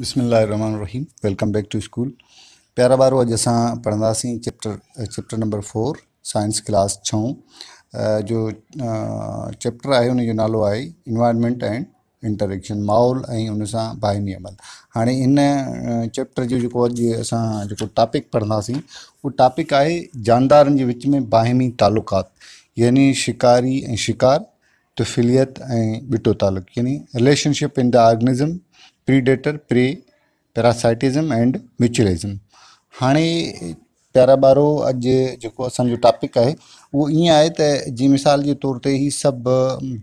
बस्मिल्मा रहीम welcome back to school पहिरियों ॿारहो अॼु असां पढ़ंदासीं chapter chapter number four science class छऊं जो चैप्टर आहे हुनजो नालो आहे इनवायरमेंट एंड इंटरेक्शन माहौल ऐं उनसां बाहिमी अमल ان چیپٹر चैप्टर जो اج अॼु جو ٹاپک टॉपिक سی उहो टॉपिक ائے جاندارن जे विच में बाहिमी तालुक़ात यानी शिकारी शिकार तफ़िलियत ऐं تعلق यानी relationship in the organism predator prey parasitism and mutualism हाणे प्यारा ॿारो अॼु जेको असांजो टॉपिक आहे उहो ईअं आहे त जीअं मिसाल जे तौर ते ही सभु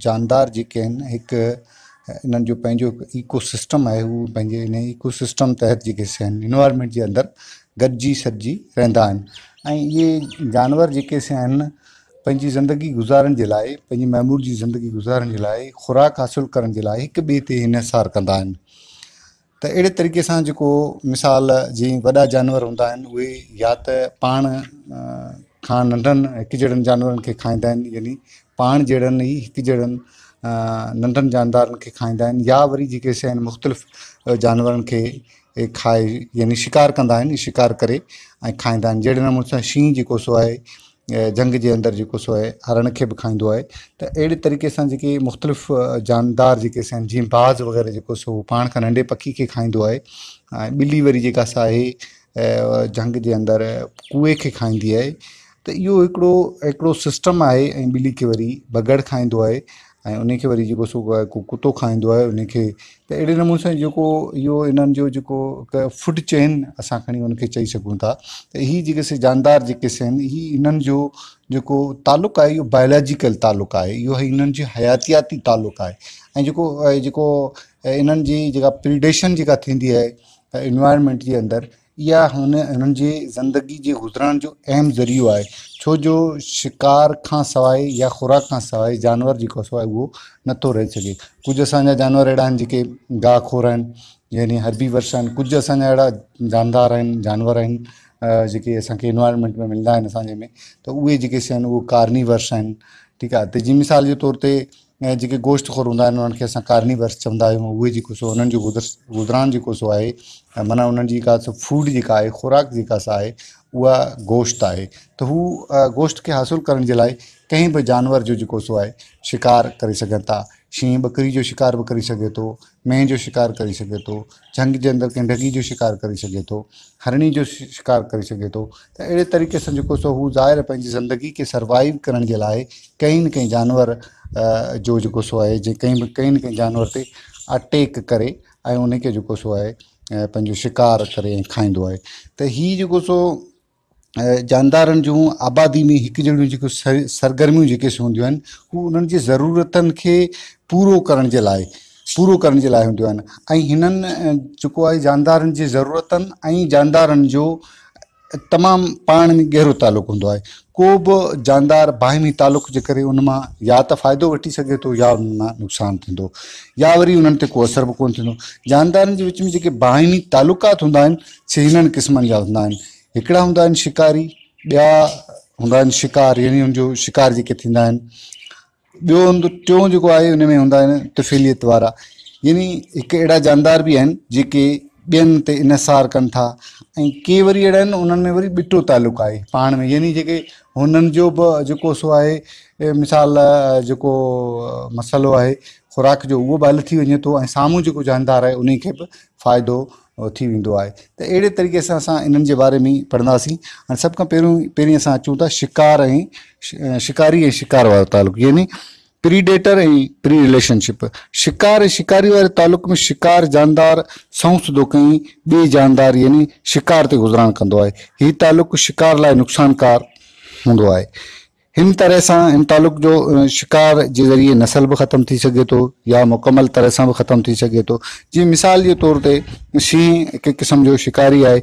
जानदार जेके आहिनि हिकु इन्हनि जो पंहिंजो ईको सिस्टम आहे हू पंहिंजे हिन ईको सिस्टम तहत जेके से आहिनि एनवायरमेंट जे अंदरु गॾिजी सॾिजी रहंदा आहिनि ऐं इहे जानवर जेके से आहिनि पंहिंजी ज़िंदगी गुज़ारण जे लाइ पंहिंजी ममूर जी ज़िंदगी गुज़ारण जे लाइ ख़ुराक हासिलु करण जे लाइ ॿिए ते इनसार त अहिड़े तरीक़े सां जेको मिसाल जीअं वॾा जानवर हूंदा आहिनि उहे या त पाण खां नंढनि हिकु जहिड़नि जानवरनि खे खाईंदा आहिनि यानी पाण जहिड़नि ई हिकु जहिड़नि नंढनि जानदारनि खे खाईंदा आहिनि या वरी जेके शइ आहिनि मुख़्तलिफ़ जानवरनि खे खाए यानी शिकार कंदा आहिनि शिकार करे ऐं खाईंदा आहिनि जहिड़े नमूने सां शींहुं जेको सो आहे जंग जे अंदरु जेको सो आहे हरण खे बि खाईंदो आहे त अहिड़े तरीक़े सां जेके मुख़्तलिफ़ जानदार जेके से जीअं बाज़ वग़ैरह जेको सो पाण खां नंढे पखी खे खाईंदो आहे ऐं ॿिली वरी जेका साहे जंग जे अंदरु कुए खे खाईंदी आहे त इहो हिकिड़ो हिकिड़ो सिस्टम आहे ऐं ॿिली खे वरी बगड़ खाईंदो आहे ऐं उन खे वरी जेको सो को कुतो खाईंदो आहे उनखे त अहिड़े नमूने सां जेको इहो इन्हनि जो जेको फूड चेन असां खणी उनखे चई सघूं था त इहे जेके से जानदार जेके से आहिनि इहे इन्हनि जो जेको तालुक़ु आहे इहो बायोलॉजिकल तालुक़ु आहे इहो इन्हनि जी हयातियाती तालुक़ु आहे ऐं जेको जेको इन्हनि जी जेका प्रिडेशन जेका थींदी आहे इनवायरमेंट जे अंदरि इहा हुन हुननि जे ज़िंदगी जे गुज़रण जो अहम ज़रियो आहे छो जो शिकार खां सवाइ या खुराक खां सवाइ जानवर जेको सो उहो नथो रही सघे कुझु असांजा जानवर अहिड़ा आहिनि जेके खोर आहिनि यानी हरबी वर्ष आहिनि कुझु असांजा अहिड़ा जानदार आहिनि जानवर आहिनि जेके असांखे एनवाइरमेंट में मिलंदा आहिनि असांजे में त उहे जेके शयूं आहिनि उहे कार्नी वर्ष आहिनि ठीकु आहे त जीअं मिसाल जे तौर ते जेके गोश्त खोर हूंदा आहिनि उन्हनि खे असां कार्निवर्स चवंदा आहियूं उहे जेको सो उन्हनि जो गुदर गुज़रान जेको सो आहे माना उन्हनि जी का फूड जेका आहे ख़ुराक जेका सा आहे उहा गोश्त आहे त हू गोश्त खे हासिलु करण जे लाइ कंहिं बि जानवर जो जेको सो आहे शिकार करे सघनि था शींहं बकरी जो शिकार बि करे सघे थो मेंहिं जो शिकार करे सघे थो झंग जे अंदरि कंहिं ढगी जो शिकार करे सघे थो हरणी जो शिकार करे सघे थो त अहिड़े तरीक़े सां जेको सो हू ज़ाहिर पंहिंजी ज़िंदगी खे सर्वाइव करण जे लाइ कई न कई जानवर जो जेको सो आहे जे कई बि कंहिं न कई जानवर ते अटेक करे ऐं उनखे जेको सो आहे पंहिंजो शिकार करे ऐं खाईंदो आहे त हीअ जेको सो जानदारनि जूं आबादी में हिकु जहिड़ियूं जेको सर सरगर्मियूं जेके हूंदियूं आहिनि हू उन्हनि जी ज़रूरतनि खे पूरो करण जे लाइ पूरो करण जे लाइ हूंदियूं आहिनि ऐं हिननि जेको आहे जानदारनि जी ज़रूरतनि ऐं जानदारनि जो तमामु पाण में गहिरो तालुक़ु हूंदो आहे को बि जानदार बाहिमी तालुक़ु जे करे उन मां या त फ़ाइदो वठी सघे थो या उन मां नुक़सानु थींदो या वरी उन्हनि ते को असर बि कोन थींदो जानदारनि जे विच में जेके बाहिमी तालुकात हूंदा आहिनि से हिननि क़िस्मनि जा हूंदा आहिनि हिकिड़ा हूंदा आहिनि शिकारी ॿिया हूंदा आहिनि शिकार यानि हुनजो शिकार जेके थींदा आहिनि ॿियो हूंदो टियों जेको आहे हुन में हूंदा आहिनि तफ़ीलियत वारा यानी हिकु अहिड़ा जानदार बि आहिनि जेके ॿियनि ते इनसार कनि था ऐं के वरी अहिड़ा आहिनि उन्हनि में वरी ॿिटो तालुक़ु आहे पाण में यानी जेके हुननि जो बि जेको सो आहे मिसाल जेको मसालो आहे ख़ुराक जो उहो बि हल थी वञे थो ऐं साम्हूं जेको जानदार आहे उन खे बि फ़ाइदो थी वेंदो आहे त अहिड़े तरीक़े सां असां इन्हनि जे बारे में पढ़ंदासीं हाणे सभु खां पहिरियों पहिरीं असां अचूं था शिकार ऐं शिकारी ऐं शिकार वारो तालुक़ु यानी प्रीडेटर ऐं प्री रिलेशनशिप शिकार ऐं शिकारी वारे तालुक़ में शिकार जानदार सौंस सुधो कई ॿिए जानदार यानी शिकार ते गुज़रान कंदो आहे हीउ तालुक़ु शिकार लाइ नुक़सानकार हूंदो आहे इन तरह से इन तालुक़ जो शिकार के ज़रिए नसल भी खत्म थी सके तो या मुकमल तरह से भी खत्म थी सके तो जीअं मिसाल के तौर पर शीह एक क़िस्म जो शिकारी है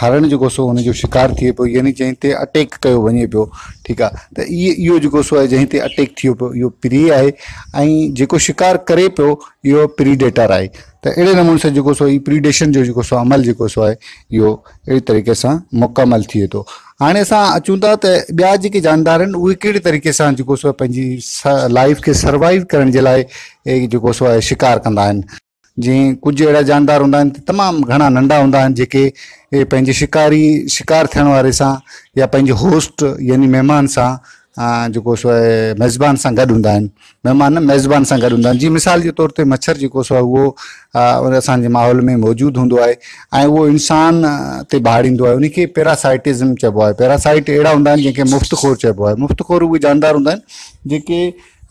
हरण जो सो उन शिकार थे पो यानी जैसे अटैक किया वे पो ठीक आहे ये यो जो सो है जैसे अटैक थो पो यो प्री है जो शिकार करे पो यो प्रीडेटर है त अहिड़े नमूने सां जेको सो प्रीडेशन जो जेको सो अमल जेको सो आहे इहो अहिड़े तरीक़े सां मुकमल थिए थो हाणे असां अचूं था त ॿिया जेके जानदार आहिनि उहे कहिड़े तरीक़े सां जेको सो पंहिंजी लाइफ खे सर्वाइव करण जे लाइ जेको सो आहे शिकार कंदा आहिनि जीअं कुझु अहिड़ा जानदार हूंदा आहिनि तमामु घणा नंढा हूंदा आहिनि जेके पंहिंजे शिकारी शिकार थियण वारे सां या पंहिंजे होस्ट यानी महिमान सां जेको सो आहे मेज़बान सां गॾु हूंदा आहिनि महिमान मेज़बान सां गॾु हूंदा आहिनि जीअं मिसाल जे तौर ते मच्छर जेको सो आहे उहो असांजे माहौल में मौजूदु हूंदो आहे ऐं उहो इंसान ते बारींदो आहे उनखे पैरासाइटिज़म चइबो आहे पैरासाइट अहिड़ा हूंदा आहिनि जंहिंखे मुफ़्तिखोर चइबो आहे मुफ़्तिखोर उहे जानदार हूंदा आहिनि जेके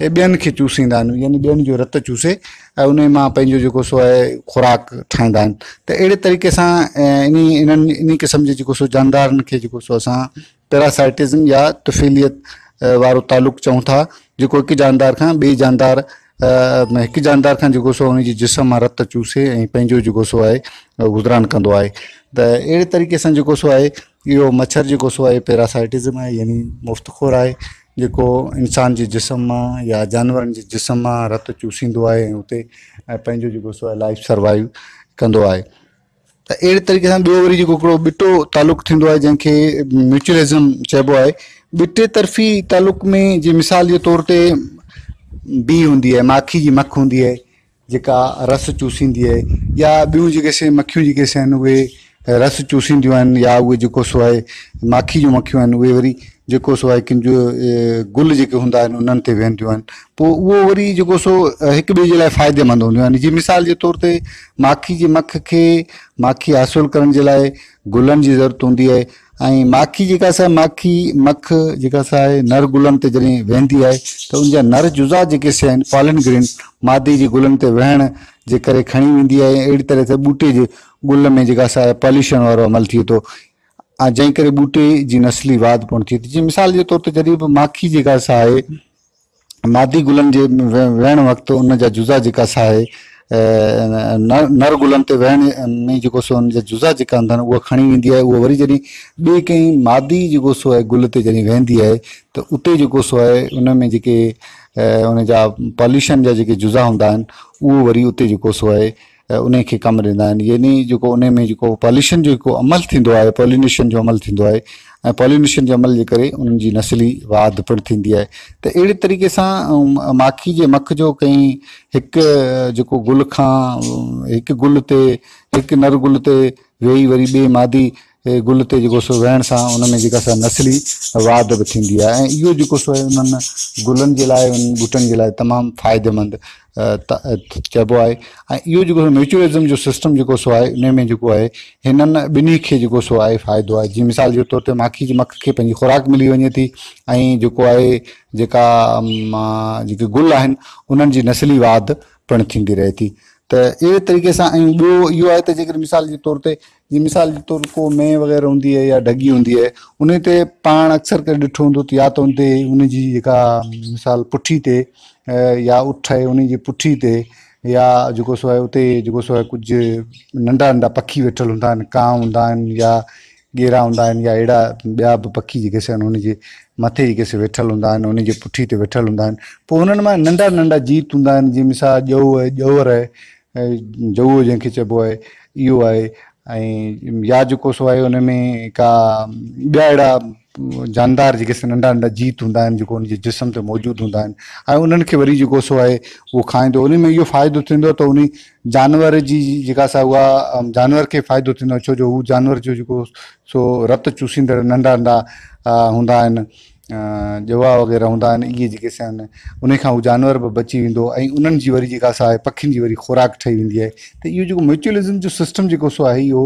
ॿियनि खे चूसींदा आहिनि यानी ॿियनि जो रतु चूसे ऐं उन मां पंहिंजो जेको सो आहे ख़ुराक ठाहींदा आहिनि त अहिड़े तरीक़े सां इन इन्हनि इन क़िस्म जो जेको सो जानदारनि खे जेको सो असां पैरासाइटिज़म या तफ़ीलियत वारो तालुक चऊं था जेको हिकु जानदार खां ॿिए जानदार हिकु जानदार खां जेको सो हुन जिस्म मां रतु चूसे ऐं पंहिंजो जेको सो आहे गुज़रान कंदो आहे त अहिड़े तरीक़े सां जेको सो आहे इहो मच्छर जेको सो आहे पैरासाइटिज़म आहे यानी मुफ़्तखोर आहे जेको इंसान जे जिस्म मां या जानवरनि जे जिस्म मां रतु चूसींदो आहे ऐं हुते ऐं पंहिंजो जेको सो आहे लाइफ सर्वाइव कंदो आहे त अहिड़े तरीक़े सां ॿियो वरी जेको हिकिड़ो ॿिटो तालुक़ु थींदो आहे जंहिंखे म्यूचुअलिज़म चइबो आहे ॿिटे तरफ़ी तालुक में जीअं मिसाल जे तौर ते बीह हूंदी आहे माखी जी मख हूंदी आहे जेका रस चूसींदी आहे या ॿियूं जेके से मखियूं जेके से आहिनि उहे रस चूसींदियूं आहिनि या उहे जेको सो आहे माखी जूं मखियूं आहिनि उहे वरी जेको सो आहे कंहिंजो गुल जेके हूंदा आहिनि उन्हनि ते वेहंदियूं आहिनि पोइ उहो वरी जेको सो हिक ॿिए जे लाइ फ़ाइदेमंद हूंदियूं आहिनि जीअं मिसाल जे तौर ते माखी जी मख खे माखी हासिलु करण जे लाइ गुलनि जी ज़रूरत हूंदी आहे ऐं माखी जेका असांखे माखी मख जेका सा आहे नर गुलनि ते जॾहिं वेंदी आहे त उन जा नर जुज़ा जेके से आहिनि ग्रीन मादी जे गुलनि ते वेहण जे करे खणी वेंदी आहे ऐं अहिड़ी तरह सां ॿूटे जे गुल में जेका आहे पॉल्यूशन वारो अमल थिए थो ऐं जंहिं करे ॿूटे जी नसली वाद पण थिए थी जीअं मिसाल जे तौर ते जॾहिं बि माखी जेका साहे मादी गुलनि जे वेहण वक़्तु उन जा जुज़ा जेका साहे नर नर गुलनि ते वेहण में जेको सो जा जुज़ा जेका हूंदा आहिनि उहा खणी वेंदी आहे उहा वरी जॾहिं ॿिए कंहिं मादी जेको सो आहे गुल ते जॾहिं वेहंदी आहे त उते जेको सो आहे उन में जेके उन जा पॉल्यूशन जा जेके जुज़ा हूंदा आहिनि उहो वरी उते जेको सो आहे उन खे कमु ॾींदा आहिनि यानी जेको उन में जेको पॉल्यूशन जो जेको अमल थींदो आहे पॉल्यूनेशन जो अमल थींदो आहे ऐं पॉल्यूनेशन जे अमल जे करे उन्हनि जी नसली वाद पिणु थींदी आहे त अहिड़े तरीक़े सां माखी जे मख जो कई हिकु जेको गुल खां हिकु गुल ते हिकु नर गुल ते वेही वरी ॿिए मादी हे गुल ते जेको सो वेहण सां उन में जेका सा नसली वाद बि थींदी आहे ऐं इहो जेको सो आहे उन्हनि गुलनि जे लाइ उन्हनि ॿूटनि जे लाइ तमामु फ़ाइदेमंद चइबो आहे ऐं इहो जेको म्यूचुअलिज़म जो सिस्टम जेको सो आहे इन में जेको आहे हिननि ॿिन्ही खे जेको सो आहे फ़ाइदो आहे जीअं मिसाल जे तौर ते माखी जी मख खे पंहिंजी खुराक मिली वञे थी ऐं जेको आहे जेका जेके गुल आहिनि उन्हनि जी नसली वाद पिणु थींदी रहे थी त अहिड़े तरीक़े सां ऐं ॿियो इहो आहे त जेकर मिसाल जे तौर ते जीअं मिसाल जे तौर को में वग़ैरह हूंदी आहे या ढगी हूंदी आहे उन ते पाण अक्सर करे ॾिठो हूंदो त या त उन ते उन जी जेका मिसाल पुठी ते या उठ आहे उन जी पुठी ते या जेको सो आहे उते जेको सो आहे कुझु नंढा नंढा पखी वेठल हूंदा आहिनि कांउ हूंदा आहिनि या गेरा हूंदा आहिनि या अहिड़ा ॿिया बि पखी जेके से उन जे मथे जेके से वेठल हूंदा आहिनि उनजी पुठी ते वेठल हूंदा आहिनि पोइ उन्हनि मां नंढा नंढा जीत हूंदा आहिनि जीअं मिसाल ॼऊ आहे ॼवर आहे जऊ जंहिंखे चइबो आहे इहो आहे ऐं या जेको सो आहे में का ॿिया अहिड़ा जानदार जेके नंढा नंढा जीत हूंदा आहिनि जेको उनजे जिस्म ते मौजूदु हूंदा आहिनि ऐं उन्हनि खे वरी जेको सो आहे उहो खाईंदो उन में इहो फ़ाइदो थींदो त उन जानवर जी जेका असां उहा जानवर खे फ़ाइदो थींदो छो जो हू जानवर जो जेको सो रतु चूसींदड़ नंढा नंढा हूंदा आहिनि जवा वग़ैरह हूंदा आहिनि इहे जेके उहो जानवर बि बची वेंदो ऐं उन्हनि जी वरी जेका पखियुनि जी वरी खुराक ठही वेंदी आहे त इहो जेको म्यूचुअलिज़म जो सिस्टम जेको सो आहे इहो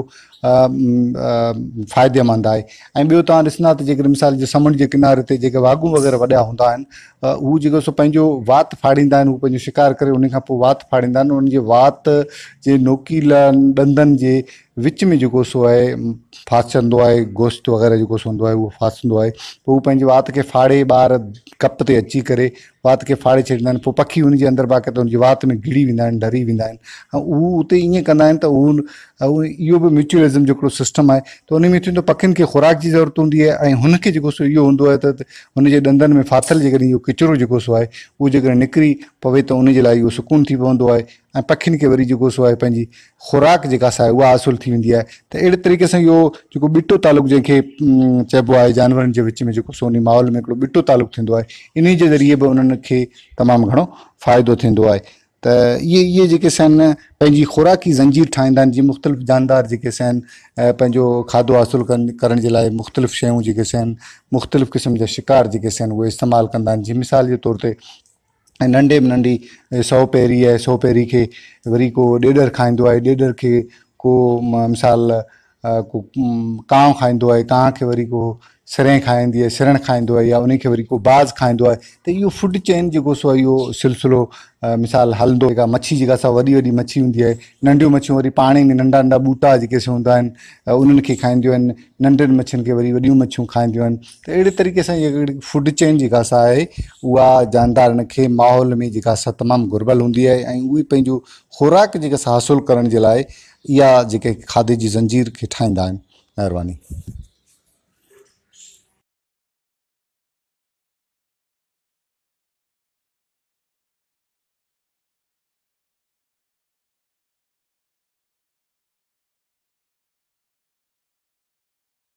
फ़ाइदेमंद आहे ऐं ॿियो तव्हां ॾिसंदा त जेकर मिसाल जे समुंड जे किनारे ते जेके वाघू वग़ैरह वॾा हूंदा आहिनि उहे जेको सो पंहिंजो वात फाड़ींदा आहिनि पंहिंजो शिकार करे उनखां पोइ वात फाड़ींदा आहिनि उन्हनि जे वात जे ॾंदनि जे विच में जेको सो आहे फासंदो आहे गोश्त वग़ैरह जेको सोंदो आहे उहो फासंदो आहे पोइ पंहिंजे वात खे फाड़े ॿार कप ते अची करे वात खे फाड़े छॾींदा आहिनि पोइ पखी हुनजे अंदर बाक़ी त उनजे वात में घिरी वेंदा आहिनि ढरी वेंदा आहिनि ऐं उते त उहो इहो बि म्यूचुअलिज़म जो हिकिड़ो सिस्टम आहे त उन में थींदो पखियुनि खे खुराक जी ज़रूरत हूंदी आहे ऐं हुनखे जेको सो इहो हूंदो आहे त हुन ॾंदनि में फाथल जे इहो किचिरो जेको सो आहे उहो जेकॾहिं निकिरी पवे त उनजे लाइ इहो सुकून थी पवंदो आहे ऐं पखियुनि खे वरी जेको सो आहे पंहिंजी खुराक जेका आहे उहा हासिलु थी वेंदी आहे त अहिड़े तरीक़े सां इहो जेको ॿिटो तालुक़ु जंहिंखे चइबो आहे जानवरनि जे विच में जेको सो उन माहौल में हिकिड़ो ॿिटो तालुक़ु थींदो आहे इन जे ज़रिए बि उन्हनि खे तमामु घणो त ये इहे जेके आहिनि ख़ुराक ज़ंजीर ठाहींदा आहिनि जीअं मुख़्तलिफ़ जानदार जेके आहिनि खाधो हासिल कनि करण जे मुख़्तलिफ़ शयूं जेके आहिनि मुख़्तलिफ़ क़िस्म जा शिकार जेके आहिनि उहे इस्तेमालु कंदा आहिनि मिसाल के तौर ते नंढे में नंढी सौ पैरी है सौ पैरी के वरी को ॾेॾर खाईंदो आहे ॾेॾर खे को मिसाल को कांव खाईंदो आहे कांव खे वरी को सिर खाईंदी आहे सिरण खाईंदो आहे या उन खे वरी को बाज़ खाईंदो आहे त इहो फूड चेन जेको सो इहो सिलसिलो मिसाल हलंदो जेका का मच्छी जेका असां वॾी वॾी मच्छी हूंदी आहे नंढियूं मच्छियूं वरी पाणी में नंढा नंढा ॿूटा जेके से हूंदा आहिनि उन्हनि खे खाईंदियूं आहिनि नंढनि मच्छियुनि खे वरी वॾियूं मच्छियूं खाईंदियूं आहिनि त अहिड़े तरीक़े सां इहा फूड चेन जेका असां आहे उहा जानदारनि खे माहौल में जेका तमामु घुरबल हूंदी आहे ऐं उहे पंहिंजो ख़ुराक जेका हासिलु करण जे लाइ इहा जेके खाधे जी ज़ंजीर खे ठाहींदा आहिनि महिरबानी